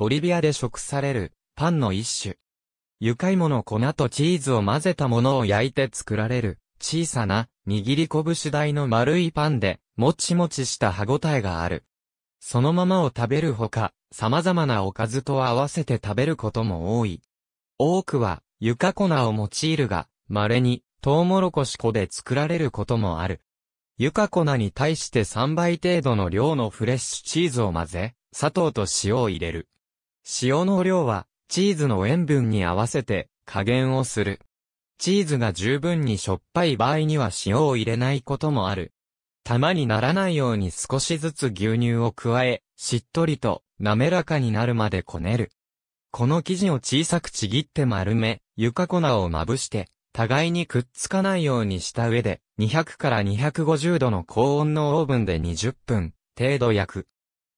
ボリビアで食される、パンの一種。愉快の粉とチーズを混ぜたものを焼いて作られる、小さな、握り拳大の丸いパンで、もちもちした歯ごたえがある。そのままを食べるほか、様々なおかずと合わせて食べることも多い。多くは、床粉を用いるが、稀に、トウモロコシ粉で作られることもある。床粉に対して3倍程度の量のフレッシュチーズを混ぜ、砂糖と塩を入れる。塩の量は、チーズの塩分に合わせて、加減をする。チーズが十分にしょっぱい場合には塩を入れないこともある。玉にならないように少しずつ牛乳を加え、しっとりと滑らかになるまでこねる。この生地を小さくちぎって丸め、床粉をまぶして、互いにくっつかないようにした上で、200から250度の高温のオーブンで20分程度焼く。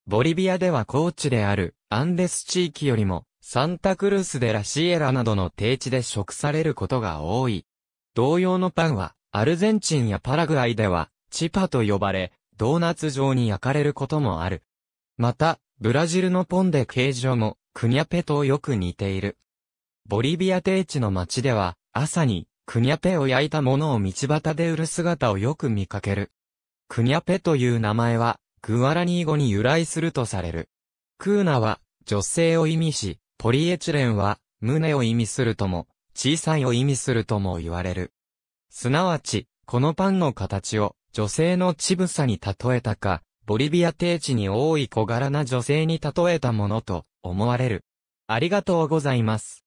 ボリビアでは高地であるアンデス地域よりも、サンタクルース・デ・ラ・シエラなどの低地で食されることが多い。同様のパンは、アルゼンチンやパラグアイでは、チパと呼ばれ、ドーナツ状に焼かれることもある。また、ブラジルのポンデ形状も、クニャペとよく似ている。ボリビア低地の街では、朝に、クニャペを焼いたものを道端で売る姿をよく見かける。クニャペという名前は、グアラニー語に由来するとされる。クーナは、女性を意味し、ポリエチレンは、胸を意味するとも、小さいを意味するとも言われる。すなわち、このパンの形を、女性の乳房に例えたか、ボリビア低地に多い小柄な女性に例えたものと思われる。ありがとうございます。